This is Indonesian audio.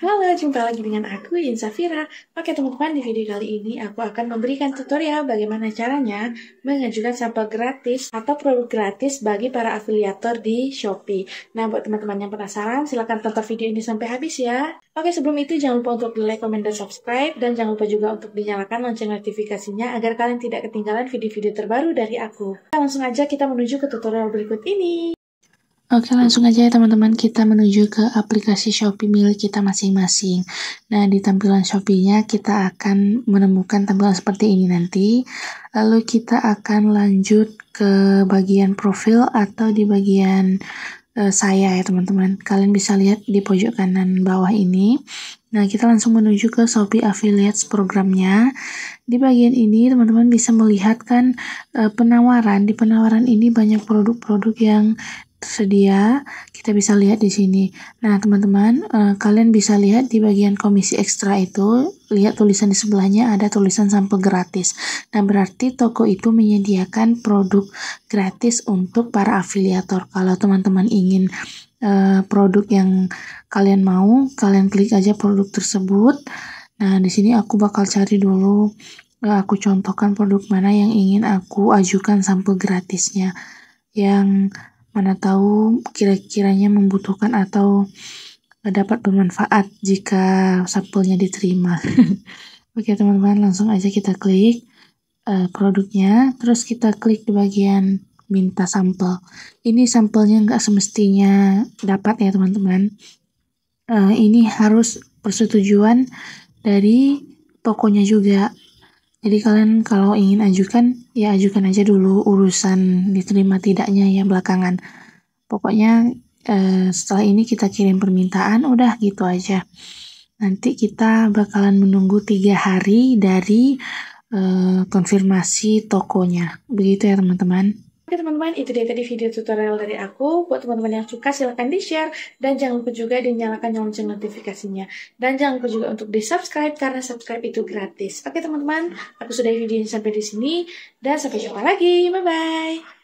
Halo, jumpa lagi dengan aku Insafira. Oke teman-teman, di video kali ini aku akan memberikan tutorial bagaimana caranya mengajukan sampel gratis atau produk gratis bagi para afiliator di Shopee. Nah, buat teman-teman yang penasaran, silahkan tonton video ini sampai habis ya. Oke, sebelum itu jangan lupa untuk di like, komen, dan subscribe. Dan jangan lupa juga untuk dinyalakan lonceng notifikasinya agar kalian tidak ketinggalan video-video terbaru dari aku. Nah, langsung aja kita menuju ke tutorial berikut ini. Oke, langsung aja ya teman-teman, kita menuju ke aplikasi Shopee milik kita masing-masing. Nah, di tampilan Shopee-nya kita akan menemukan tampilan seperti ini nanti. Lalu kita akan lanjut ke bagian profil atau di bagian uh, saya ya teman-teman. Kalian bisa lihat di pojok kanan bawah ini. Nah, kita langsung menuju ke Shopee Affiliates programnya. Di bagian ini teman-teman bisa melihatkan uh, eh, penawaran. Di penawaran ini banyak produk-produk yang tersedia kita bisa lihat di sini. Nah, teman-teman, eh, kalian bisa lihat di bagian komisi ekstra itu, lihat tulisan di sebelahnya ada tulisan sampel gratis. Nah, berarti toko itu menyediakan produk gratis untuk para afiliator. Kalau teman-teman ingin eh, produk yang kalian mau, kalian klik aja produk tersebut. Nah, di sini aku bakal cari dulu eh, aku contohkan produk mana yang ingin aku ajukan sampel gratisnya. Yang Mana tahu kira-kiranya membutuhkan atau dapat bermanfaat jika sampelnya diterima. Oke teman-teman, langsung aja kita klik uh, produknya, terus kita klik di bagian minta sampel. Ini sampelnya nggak semestinya dapat ya teman-teman. Uh, ini harus persetujuan dari tokonya juga. Jadi kalian kalau ingin ajukan, ya ajukan aja dulu urusan diterima tidaknya ya belakangan. Pokoknya eh, setelah ini kita kirim permintaan, udah gitu aja. Nanti kita bakalan menunggu tiga hari dari eh, konfirmasi tokonya. Begitu ya teman-teman. Oke teman-teman, itu dia tadi video tutorial dari aku. Buat teman-teman yang suka silahkan di-share dan jangan lupa juga dinyalakan lonceng notifikasinya. Dan jangan lupa juga untuk di-subscribe karena subscribe itu gratis. Oke teman-teman, aku sudah video ini sampai di sini dan sampai jumpa lagi. Bye bye.